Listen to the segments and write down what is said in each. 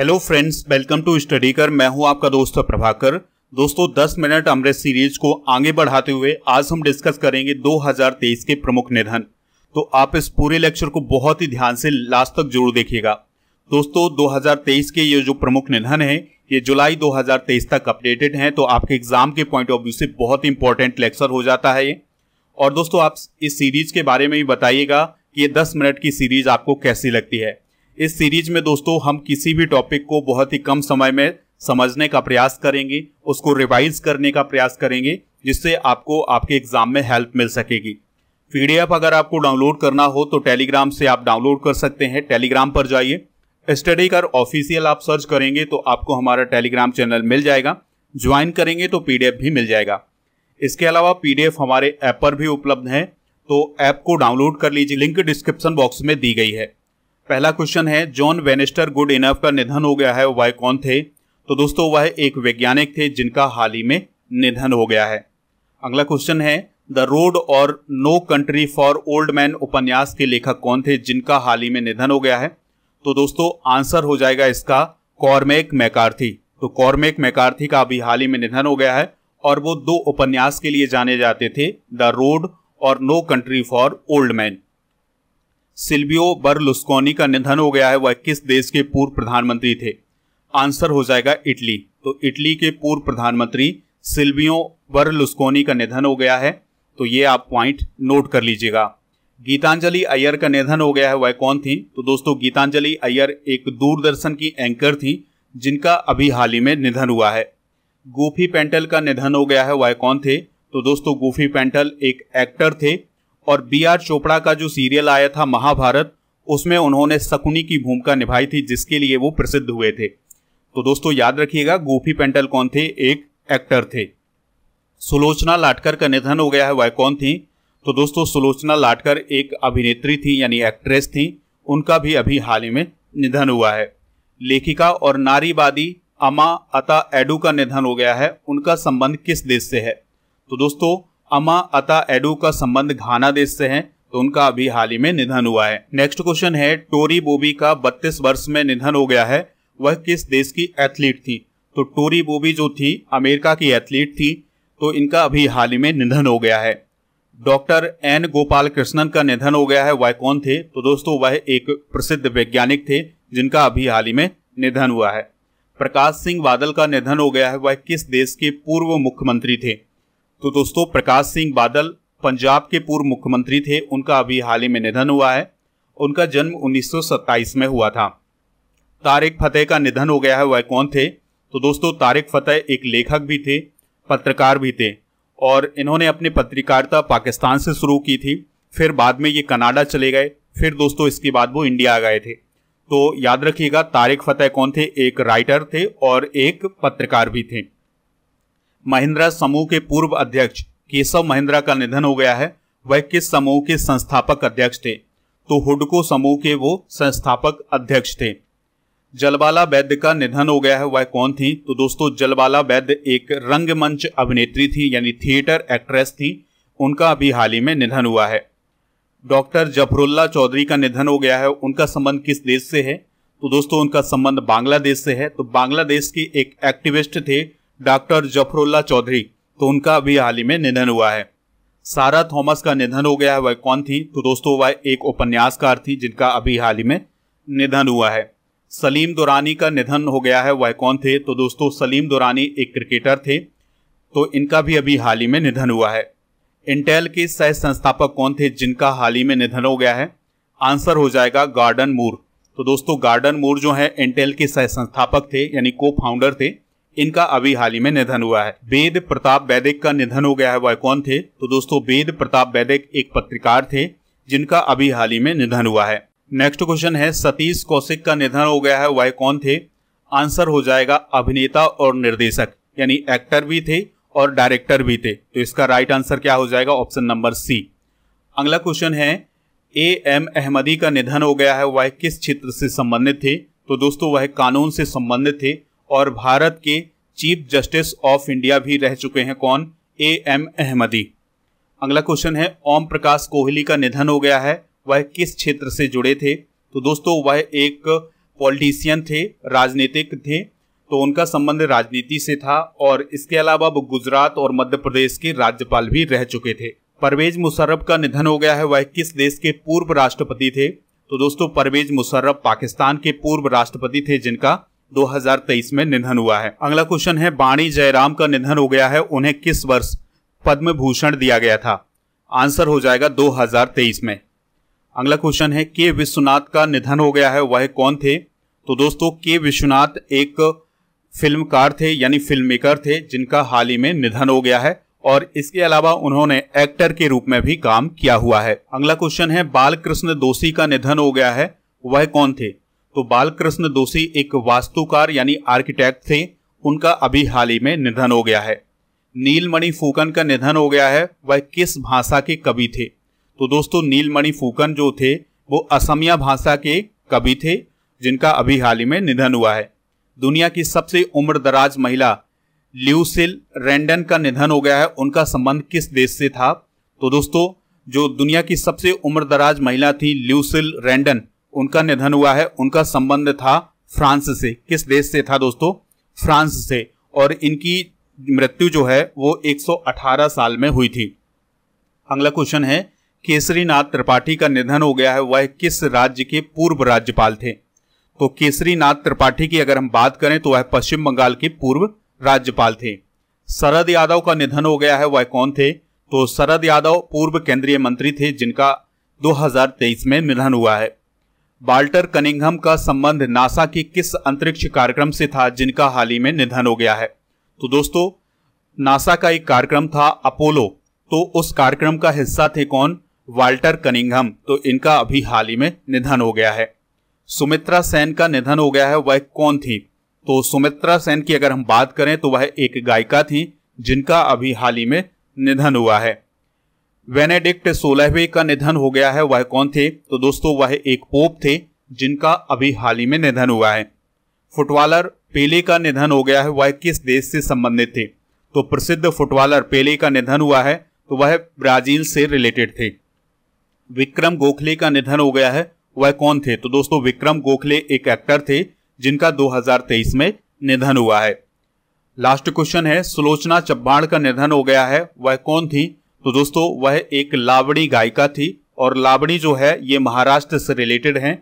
hello friends welcome to study कर मैं हूं आपका दोस्त प्रभाकर दोस्तों 10 मिनट अमृत सीरीज को आगे बढ़ाते हुए आज हम डिस्कस करेंगे 2023 के प्रमुख निधन तो आप इस पूरे लेक्चर को बहुत ही ध्यान से लास्ट तक जरूर देखिएगा दोस्तों 2023 के ये जो प्रमुख निधन है ये जुलाई 2023 तक अपडेटेड हैं तो आपके एग्जाम के पॉइंट ऑफ व्यू से बहुत इंपॉर्टेंट लेक्चर हो जाता है ये और दोस्तों आप इस सीरीज के बारे में भी बताइएगा कि ये दस मिनट की सीरीज आपको कैसी लगती है इस सीरीज में दोस्तों हम किसी भी टॉपिक को बहुत ही कम समय में समझने का प्रयास करेंगे उसको रिवाइज करने का प्रयास करेंगे जिससे आपको आपके एग्जाम में हेल्प मिल सकेगी पीडीएफ अगर आपको डाउनलोड करना हो तो टेलीग्राम से आप डाउनलोड कर सकते हैं टेलीग्राम पर जाइए स्टडी कर ऑफिशियल आप सर्च करेंगे तो आपको हमारा टेलीग्राम चैनल मिल जाएगा ज्वाइन करेंगे तो पीडीएफ भी मिल जाएगा इसके अलावा पीडीएफ हमारे ऐप पर भी उपलब्ध है तो ऐप को डाउनलोड कर लीजिए लिंक डिस्क्रिप्शन बॉक्स में दी गई है पहला क्वेश्चन है जॉन वेनेस्टर गुड इनफ का निधन हो गया है वह कौन थे तो दोस्तों वह एक वैज्ञानिक थे जिनका हाल ही में निधन हो गया है अगला क्वेश्चन है द रोड और No Country for Old Man उपन्यास के लेखक कौन थे जिनका हाल ही में निधन हो गया है तो दोस्तों आंसर हो जाएगा इसका कॉर्मेक मैकार्थी तो कॉर्मेक मैकार्थी का अभी हाल ही में निधन हो गया है और वो दो उपन्यास के लिए जाने जाते थे द रोड और No Country for Old Man Silvio Berlusconi का निधन हो गया है वह किस देश के पूर्व प्रधानमंत्री थे आंसर हो जाएगा इटली तो इटली के पूर्व प्रधानमंत्री सिल्वियो बर्लुस्कोनी का निधन हो गया है तो ये आप पॉइंट नोट कर लीजिएगा गीतांजलि अय्यर का निधन हो गया है वह कौन थी तो दोस्तों गीतांजलि अय्यर एक दूरदर्शन की एंकर थी जिनका अभी हाल ही में निधन हुआ है गोफी पेंटल का निधन हो गया है वह कौन थे तो दोस्तों गोफी पेंटल एक एक्टर थे और बी आर चोपड़ा का जो सीरियल आया था महाभारत उसमें उन्होंने शकुनी की भूमिका निभाई थी जिसके लिए वो प्रसिद्ध हुए थे तो दोस्तों याद रखिएगा गोफी पेंटल कौन थे एक एक्टर थे सुलोचना लाटकर का निधन हो गया है वह कौन थी तो दोस्तों सुलोचना लाटकर एक अभिनेत्री थी यानी एक्ट्रेस थी उनका भी अभी हाल ही में निधन हुआ है लेखिका और नारीवादी अमा अता एडू का निधन हो गया है उनका संबंध किस देश से है तो दोस्तों अमा अता एडू का संबंध घाना देश से है तो उनका अभी हाल ही में निधन हुआ है नेक्स्ट क्वेश्चन है टोरी बोबी का बत्तीस वर्ष में निधन हो गया है वह किस देश की एथलीट थी तो टोरी बोबी जो थी अमेरिका की एथलीट थी तो इनका अभी हाल ही में निधन हो गया है डॉक्टर एन गोपाल कृष्णन का निधन हो गया है वह कौन थे तो दोस्तों वह एक प्रसिद्ध वैज्ञानिक थे जिनका अभी हाल ही में निधन हुआ है प्रकाश सिंह बादल का निधन हो गया है वह किस देश के पूर्व मुख्यमंत्री थे तो दोस्तों प्रकाश सिंह बादल पंजाब के पूर्व मुख्यमंत्री थे उनका अभी हाल ही में निधन हुआ है उनका जन्म उन्नीस में हुआ था तारिक फतेह का निधन हो गया है वह कौन थे तो दोस्तों तारिक फतेह एक लेखक भी थे पत्रकार भी थे और इन्होंने अपनी पत्रकारिता पाकिस्तान से शुरू की थी फिर बाद में ये कनाडा चले गए फिर दोस्तों इसके बाद वो इंडिया आ गए थे तो याद रखिएगा तारिक फतेह कौन थे एक राइटर थे और एक पत्रकार भी थे महिंद्रा समूह के पूर्व अध्यक्ष केशव महिंद्रा का निधन हो गया है वह किस समूह के संस्थापक अध्यक्ष थे तो हुडको समूह के वो संस्थापक अध्यक्ष थे जलबाला वैद्य का निधन हो गया है वह कौन थी तो दोस्तों जलबाला वैद्य एक रंगमंच अभिनेत्री थी यानी थिएटर एक्ट्रेस थी उनका अभी हाल ही में निधन हुआ है डॉक्टर जफरुल्ला चौधरी का निधन हो गया है उनका संबंध किस देश से है तो दोस्तों उनका संबंध बांग्लादेश से है तो बांग्लादेश के एक एक्टिविस्ट थे डॉक्टर जफरुल्ला चौधरी तो उनका भी हाल ही में निधन हुआ है सारा थॉमस का निधन हो गया है वह कौन थी तो दोस्तों वह एक उपन्यासकार थी जिनका अभी हाल ही में निधन हुआ है सलीम दुरानी का निधन हो गया है वह कौन थे तो दोस्तों सलीम दुरानी एक क्रिकेटर थे तो इनका भी अभी हाल ही में निधन हुआ है इंटेल के सह संस्थापक कौन थे जिनका हाल ही में निधन हो गया है आंसर हो जाएगा गार्डन मूर तो दोस्तों गार्डन मूर जो है इंटेल के सह संस्थापक थे यानी को फाउंडर थे इनका अभी हाल ही में निधन हुआ है वेद प्रताप वैदिक का निधन हो गया है वह कौन थे तो दोस्तों वेद प्रताप वैदिक एक पत्रकार थे जिनका अभी हाल ही में निधन हुआ है नेक्स्ट क्वेश्चन है सतीश कौशिक का निधन हो गया है वह कौन थे आंसर हो जाएगा अभिनेता और निर्देशक यानी एक्टर भी थे और डायरेक्टर भी थे तो इसका राइट आंसर क्या हो जाएगा ऑप्शन नंबर सी अगला क्वेश्चन है ए एम अहमदी का निधन हो गया है वह किस क्षेत्र से संबंधित थे तो दोस्तों वह कानून से संबंधित थे और भारत के चीफ जस्टिस ऑफ इंडिया भी रह चुके हैं कौन ए एम अहमदी अगला क्वेश्चन है ओम प्रकाश कोहली का निधन हो गया है वह किस क्षेत्र से जुड़े थे तो दोस्तों वह एक पॉलिटिशियन थे राजनीतिक थे तो उनका संबंध राजनीति से था और इसके अलावा वो गुजरात और मध्य प्रदेश के राज्यपाल भी रह चुके थे परवेज मुशर्रफ का निधन हो गया है वह किस देश के पूर्व राष्ट्रपति थे तो दोस्तों परवेज मुशर्रफ पाकिस्तान के पूर्व राष्ट्रपति थे जिनका 2023 में निधन हुआ है अगला क्वेश्चन है बाणी जयराम का निधन हो गया है उन्हें किस वर्ष पद्म भूषण दिया गया था आंसर हो जाएगा 2023 में अगला क्वेश्चन है के विश्वनाथ का निधन हो गया है वह कौन थे तो दोस्तों के विश्वनाथ एक फिल्मकार थे यानी फिल्म मेकर थे जिनका हाल ही में निधन हो गया है और इसके अलावा उन्होंने एक्टर के रूप में भी काम किया हुआ है अगला क्वेश्चन है बालकृष्ण दोषी का निधन हो गया है वह कौन थे तो बालकृष्ण दोषी एक वास्तुकार यानी आर्किटेक्ट थे उनका अभी हाल ही में निधन हो गया है नीलमणि फूकन का निधन हो गया है वह किस भाषा के कवि थे तो दोस्तों नीलमणि फूकन जो थे वो असमिया भाषा के कवि थे जिनका अभी हाल ही में निधन हुआ है दुनिया की सबसे उम्रदराज महिला ल्यूसिल रेंडन का निधन हो गया है उनका संबंध किस देश से था तो दोस्तों जो दुनिया की सबसे उम्रदराज महिला थी ल्यूसिल रेंडन उनका निधन हुआ है उनका संबंध था फ्रांस से किस देश से था दोस्तों फ्रांस से और इनकी मृत्यु जो है वो 118 साल में हुई थी अगला क्वेश्चन है केसरीनाथ त्रिपाठी का निधन हो गया है वह किस राज्य के पूर्व राज्यपाल थे तो केसरीनाथ त्रिपाठी की अगर हम बात करें तो वह पश्चिम बंगाल के पूर्व राज्यपाल थे शरद यादव का निधन हो गया है वह कौन थे तो शरद यादव पूर्व केंद्रीय मंत्री थे जिनका 2023 में निधन हुआ है बाल्टर कनिंगहम का संबंध नासा के किस अंतरिक्ष कार्यक्रम से था जिनका हाल ही में निधन हो गया है तो दोस्तों नासा का एक कार्यक्रम था अपोलो तो उस कार्यक्रम का हिस्सा थे कौन वाल्टर कनिंगहम तो इनका अभी हाल ही में निधन हो गया है सुमित्रा सेन का निधन हो गया है वह कौन थी तो सुमित्रा सेन की अगर हम बात करें तो वह एक गायिका थी जिनका अभी हाल ही में निधन हुआ है वेनेडिक्ट सोलहवे का निधन हो गया है वह कौन थे तो दोस्तों वह एक पोप थे जिनका अभी हाल ही में निधन हुआ है फुटबॉलर पेले का निधन हो गया है वह किस देश से संबंधित थे तो प्रसिद्ध फुटबॉलर पेले का निधन हुआ है तो वह ब्राजील से रिलेटेड थे विक्रम गोखले का निधन हो गया है वह कौन थे तो दोस्तों विक्रम गोखले एक एक्टर थे जिनका 2023 में निधन हुआ है लास्ट क्वेश्चन है सुलोचना चब्बाण का निधन हो गया है वह कौन थी तो दोस्तों वह एक लावणी गायिका थी और लावणी जो है ये महाराष्ट्र से रिलेटेड हैं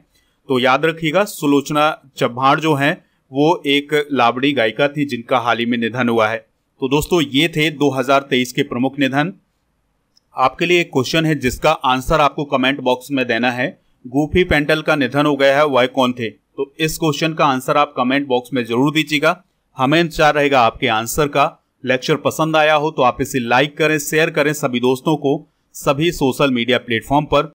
तो याद रखिएगा सुलोचना चव्हाण जो हैं वो एक लावणी गायिका थी जिनका हाल ही में निधन हुआ है तो दोस्तों ये थे 2023 के प्रमुख निधन आपके लिए एक क्वेश्चन है जिसका आंसर आपको कमेंट बॉक्स में देना है गूफी पेंटल का निधन हो गया है वह कौन थे तो इस क्वेश्चन का आंसर आप कमेंट बॉक्स में जरूर दीजिएगा हमें इंतजार रहेगा आपके आंसर का लेक्चर पसंद आया हो तो आप इसे लाइक करें शेयर करें सभी दोस्तों को सभी सोशल मीडिया प्लेटफॉर्म पर